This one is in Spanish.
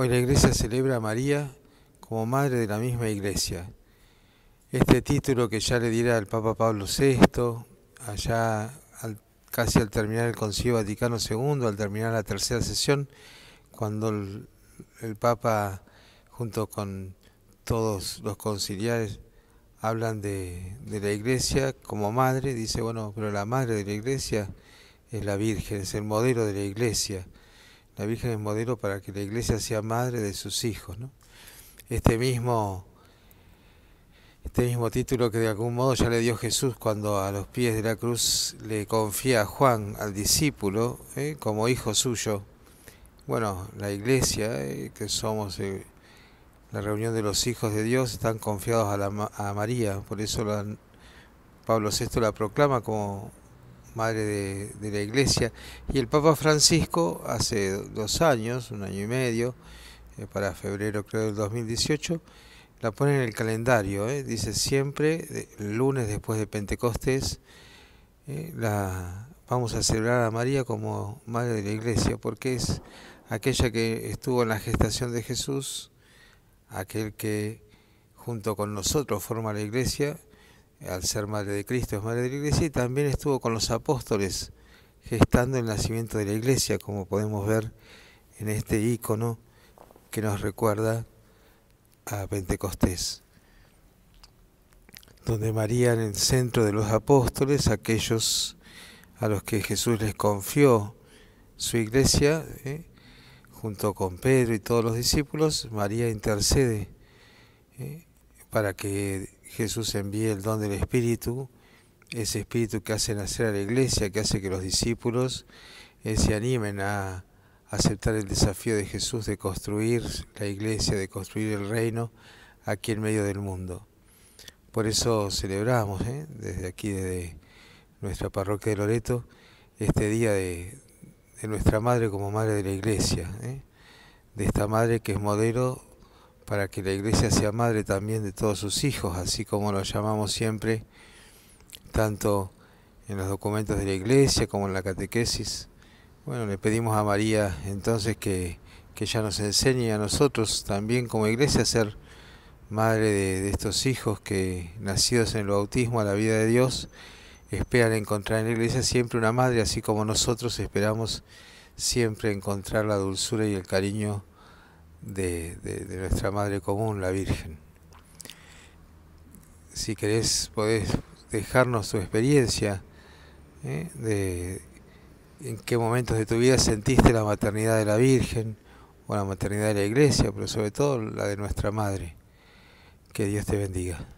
Hoy la Iglesia celebra a María como madre de la misma Iglesia. Este título que ya le diera el Papa Pablo VI, allá casi al terminar el Concilio Vaticano II, al terminar la tercera sesión, cuando el, Papa, junto con todos los conciliares, hablan de, de, la iglesia como madre, dice, bueno, pero la madre de la iglesia es la Virgen, es el modelo de la iglesia. La Virgen es modelo para que la iglesia sea madre de sus hijos. Este, mismo, este mismo título que de algún modo ya le dio Jesús cuando a los pies de la cruz le confía a Juan, al discípulo, ¿eh? como hijo suyo. Bueno, la iglesia, ¿eh? que somos eh, la reunión de los hijos de Dios, están confiados a, la, a María. Por eso Pablo VI la proclama como madre de, la Iglesia, y el Papa Francisco hace dos años, un año y medio, eh, para febrero creo del 2018, la pone en el calendario, eh. dice siempre, lunes después de Pentecostés, eh, la, vamos a celebrar a María como madre de la Iglesia, porque es aquella que estuvo en la gestación de Jesús, aquel que junto con nosotros forma la Iglesia, al ser madre de Cristo, es madre de la iglesia y también estuvo con los apóstoles gestando el nacimiento de la iglesia, como podemos ver en este icono que nos recuerda a Pentecostés, donde María en el centro de los apóstoles, aquellos a los que Jesús les confió su iglesia, ¿eh? junto con Pedro y todos los discípulos, María intercede ¿eh? para que Jesús envía el don del Espíritu, ese Espíritu que hace nacer a la iglesia, que hace que los discípulos eh, se animen a aceptar el desafío de Jesús de construir la iglesia, de construir el reino aquí en medio del mundo. Por eso celebramos eh, desde aquí, desde nuestra parroquia de Loreto, este día de, nuestra madre como madre de la iglesia, eh, de esta madre que es modelo para que la iglesia sea madre también de todos sus hijos, así como lo llamamos siempre, tanto en los documentos de la iglesia como en la catequesis. Bueno, le pedimos a María entonces que, que ella nos enseñe a nosotros también como iglesia a ser madre de, de estos hijos que nacidos en el bautismo a la vida de Dios esperan encontrar en la iglesia siempre una madre, así como nosotros esperamos siempre encontrar la dulzura y el cariño de, nuestra Madre Común, la Virgen. Si querés, podés dejarnos tu experiencia ¿eh? de en qué momentos de tu vida sentiste la maternidad de la Virgen o la maternidad de la Iglesia, pero sobre todo la de nuestra Madre. Que Dios te bendiga.